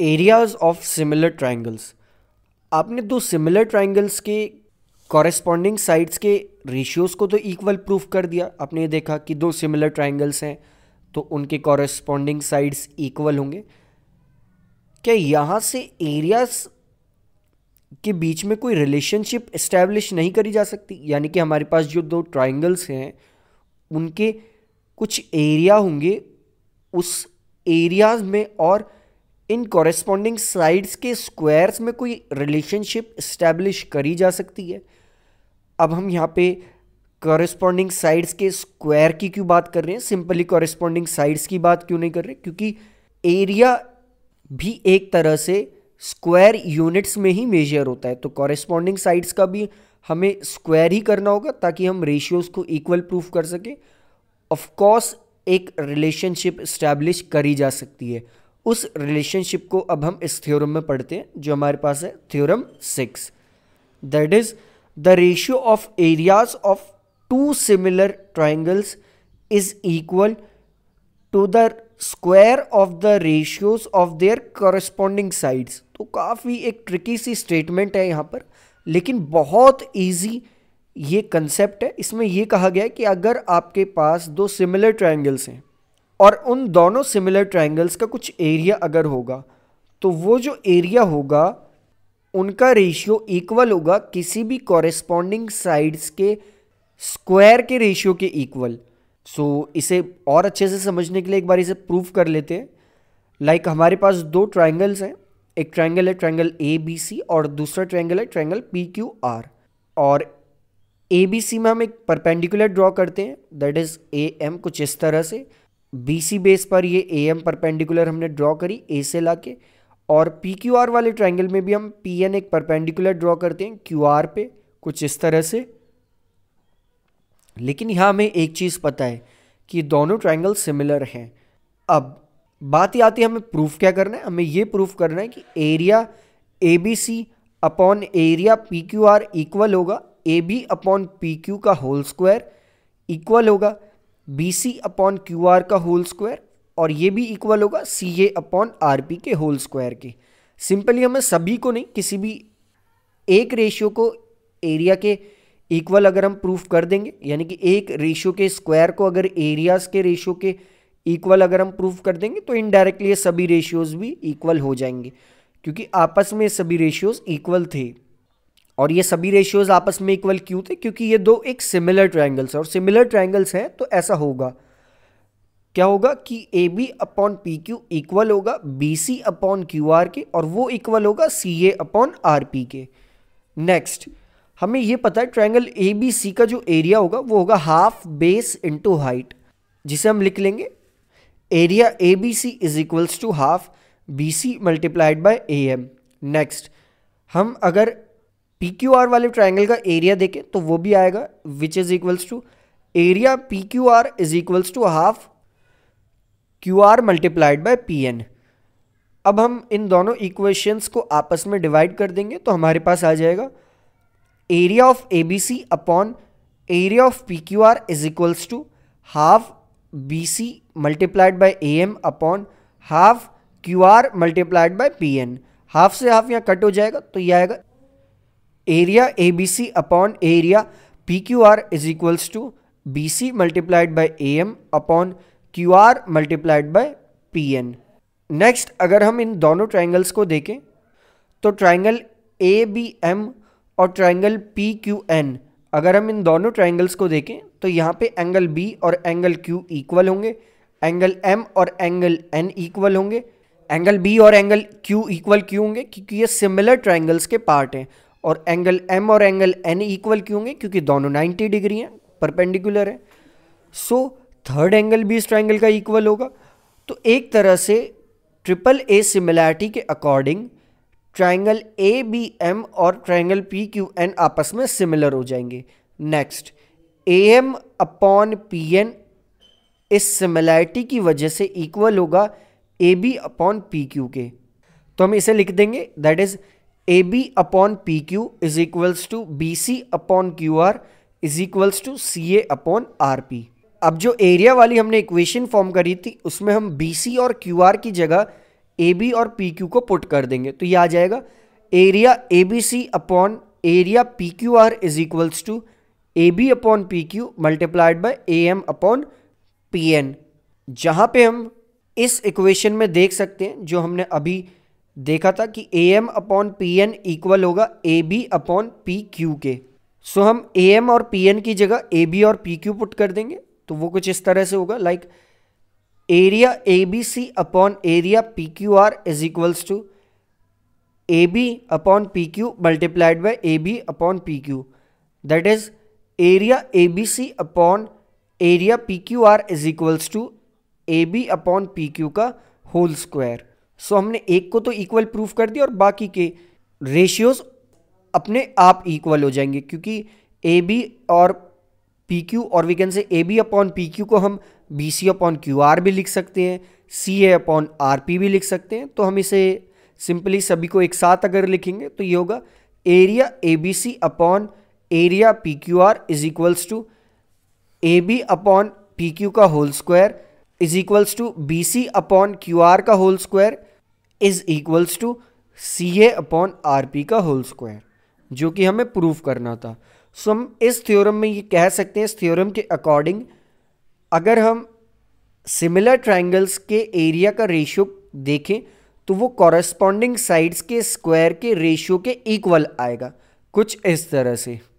areas of similar triangles आपने दो similar triangles के कॉरेस्पॉन्डिंग साइड्स के रेशियोज़ को तो इक्वल प्रूफ कर दिया आपने ये देखा कि दो सिमिलर ट्राइंगल्स हैं तो उनके कॉरेस्पॉन्डिंग साइड्स इक्वल होंगे क्या यहाँ से एरियाज के बीच में कोई रिलेशनशिप इस्टेब्लिश नहीं करी जा सकती यानी कि हमारे पास जो दो ट्राइंगल्स हैं उनके कुछ एरिया होंगे उस एरियाज में और इन कॉरेस्पॉन्डिंग साइड्स के स्क्वायर्स में कोई रिलेशनशिप इस्टेब्लिश करी जा सकती है अब हम यहाँ पे कॉरेस्पॉन्डिंग साइड्स के स्क्वायर की क्यों बात कर रहे हैं सिंपली कॉरेस्पॉन्डिंग साइड्स की बात क्यों नहीं कर रहे क्योंकि एरिया भी एक तरह से स्क्वायर यूनिट्स में ही मेजर होता है तो कॉरेस्पॉन्डिंग साइड्स का भी हमें स्क्वायर ही करना होगा ताकि हम रेशियोज़ को इक्वल प्रूफ कर सकें ऑफकोर्स एक रिलेशनशिप इस्टेब्लिश करी जा सकती है उस रिलेशनशिप को अब हम इस थ्योरम में पढ़ते हैं जो हमारे पास है theorem six that is the ratio of areas of two similar triangles is equal to the square of the ratios of their corresponding sides तो काफ़ी एक ट्रिकी सी स्टेटमेंट है यहाँ पर लेकिन बहुत ईजी ये कंसेप्ट है इसमें यह कहा गया है कि अगर आपके पास दो सिमिलर ट्राइंगल्स हैं और उन दोनों सिमिलर ट्राइंगल्स का कुछ एरिया अगर होगा तो वो जो एरिया होगा उनका रेशियो इक्वल होगा किसी भी कॉरेस्पॉन्डिंग साइड्स के स्क्वायर के रेशियो के इक्वल सो so, इसे और अच्छे से समझने के लिए एक बार इसे प्रूफ कर लेते हैं लाइक like, हमारे पास दो ट्राइंगल्स हैं एक ट्राइंगल है ट्राइंगल ए बी सी और दूसरा ट्राइंगल है ट्राइंगल पी क्यू आर और ए बी सी में हम एक परपेंडिकुलर ड्रॉ करते हैं दैट इज़ ए एम कुछ इस तरह से बी सी बेस पर ये ए एम परपेंडिकुलर हमने ड्रॉ करी ए से ला के और पी क्यू आर वाले ट्राइंगल में भी हम पी एन एक परपेंडिकुलर ड्रॉ करते हैं क्यू आर पे कुछ इस तरह से लेकिन यहाँ हमें एक चीज़ पता है कि दोनों ट्राइंगल सिमिलर हैं अब बात ये आती है हमें प्रूफ क्या करना है हमें ये प्रूफ करना है कि area A B C upon area P Q R equal होगा A B upon P Q का होल स्क्वायर इक्वल होगा B C upon Q R का होल स्क्वायर और ये भी इक्वल होगा C A upon R P के whole square के सिंपली हमें सभी को नहीं किसी भी एक रेशियो को एरिया के इक्वल अगर हम प्रूफ कर देंगे यानी कि एक रेशियो के स्क्वायर को अगर एरियाज के रेशियो के इक्वल अगर हम प्रूफ कर देंगे तो इनडायरेक्टली ये सभी रेशियोज भी इक्वल हो जाएंगे क्योंकि आपस में सभी रेशियोज इक्वल थे और ये सभी रेशियोज़ आपस में इक्वल क्यों थे क्योंकि ये दो एक सिमिलर ट्राइंगल्स हैं और सिमिलर ट्राइंगल्स हैं तो ऐसा होगा क्या होगा कि A B upon P Q equal होगा B C upon Q R के और वो इक्वल होगा C A upon R P के नेक्स्ट हमें ये पता है ट्राइंगल ए बी सी का जो एरिया होगा वो होगा हाफ बेस इंटू हाइट जिसे हम लिख लेंगे area A B C is equals to half B C multiplied by A M next हम अगर पी क्यू आर वाले ट्राइंगल का एरिया देखें तो वो भी आएगा which is equals to area P Q R is equals to half Q R multiplied by P N अब हम इन दोनों इक्वेशंस को आपस में डिवाइड कर देंगे तो हमारे पास आ जाएगा area of A B C upon area of P Q R is equals to half B C multiplied by A M upon half Q R multiplied by P N half से half यहाँ cut हो जाएगा तो ये आएगा area area A B C upon P Q R is equals to B C multiplied by A M upon Q R multiplied by P N next अगर हम इन दोनों ट्राइंगल्स को देखें तो ट्राइंगल ए बी एम और triangle P Q N अगर हम इन दोनों ट्राइंगल्स को देखें तो यहाँ पे एंगल बी और एंगल क्यू इक्वल होंगे एंगल एम और एंगल एन इक्वल होंगे एंगल बी और एंगल क्यू इक्वल क्यों होंगे क्योंकि ये सिमिलर ट्राइंगल्स के पार्ट हैं और एंगल एम और एंगल एन इक्वल क्यों होंगे क्योंकि दोनों 90 डिग्री हैं परपेंडिकुलर है सो थर्ड एंगल भी इस ट्राइंगल का इक्वल होगा तो एक तरह से ट्रिपल ए सिमिलैरिटी के according triangle A B M और ट्राइंगल पी क्यू एन आपस में सिमिलर हो जाएंगे next A M upon P N इस सिमिलैरिटी की वजह से इक्वल होगा A B upon P Q के तो हम इसे लिख देंगे that is A B upon P Q is equals to B C upon Q R is equals to C A upon R P अब जो एरिया वाली हमने इक्वेशन फॉर्म करी थी उसमें हम बी सी और क्यू आर की जगह ए बी और पी क्यू को पुट कर देंगे तो ये आ जाएगा area A B C upon area P Q R is equals to A B upon P Q multiplied by A M upon P N जहाँ पे हम इस इक्वेशन में देख सकते हैं जो हमने अभी देखा था कि A M upon P N equal होगा A B upon P Q के सो हम ए एम और पी एन की जगह ए बी और पी क्यू पुट कर देंगे तो वो कुछ इस तरह से होगा like area A B C upon area P Q R is equals to A B upon P Q multiplied by A B upon P Q that is area A B C upon area P Q R is equals to A B upon P Q का whole square so हमने एक को तो equal proof कर दिया और बाकी के रेशियोज अपने आप इक्वल हो जाएंगे क्योंकि ए बी और पी क्यू और we can say A B upon P Q को हम B C upon Q R भी लिख सकते हैं C A upon R P भी लिख सकते हैं तो हम इसे सिंपली सभी को एक साथ अगर लिखेंगे तो ये होगा area A B C upon area P Q R is equals to A B upon P Q का whole square is equals to B C upon Q R का whole square is equals to C A upon R P का whole square जो कि हमें prove करना था सो so, हम इस थ्योरम में ये कह सकते हैं इस थ्योरम के अकॉर्डिंग अगर हम सिमिलर ट्राइंगल्स के एरिया का रेशियो देखें तो वो कॉरस्पॉन्डिंग साइड्स के स्क्वायर के रेशियो के इक्वल आएगा कुछ इस तरह से